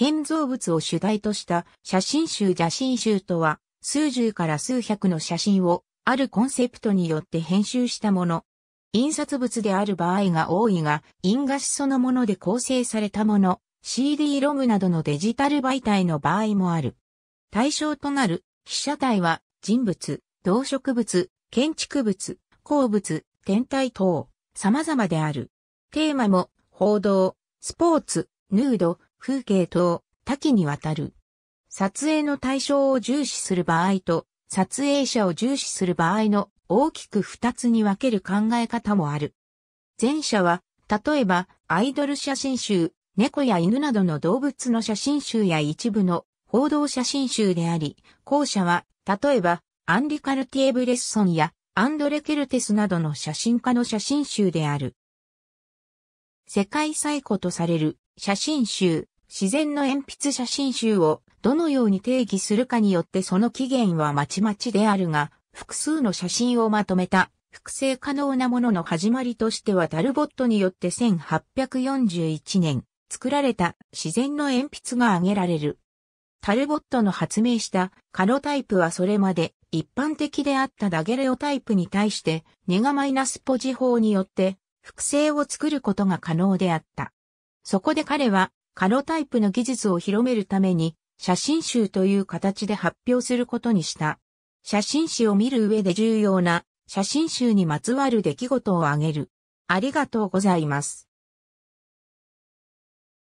建造物を主題とした写真集写真集とは、数十から数百の写真を、あるコンセプトによって編集したもの。印刷物である場合が多いが、印画紙そのもので構成されたもの、CD ロムなどのデジタル媒体の場合もある。対象となる被写体は人物、動植物、建築物、鉱物、天体等、様々である。テーマも報道、スポーツ、ヌード、風景等、多岐にわたる。撮影の対象を重視する場合と、撮影者を重視する場合の大きく二つに分ける考え方もある。前者は、例えば、アイドル写真集、猫や犬などの動物の写真集や一部の報道写真集であり、後者は、例えば、アンリ・カルティエ・ブレッソンやアンドレ・ケルテスなどの写真家の写真集である。世界最古とされる写真集、自然の鉛筆写真集をどのように定義するかによってその起源はまちまちであるが、複数の写真をまとめた複製可能なものの始まりとしてはタルボットによって1841年作られた自然の鉛筆が挙げられる。タルボットの発明したカロタイプはそれまで一般的であったダゲレオタイプに対してネガマイナスポジ法によって複製を作ることが可能であった。そこで彼は、カロタイプの技術を広めるために、写真集という形で発表することにした。写真誌を見る上で重要な写真集にまつわる出来事を挙げる。ありがとうございます。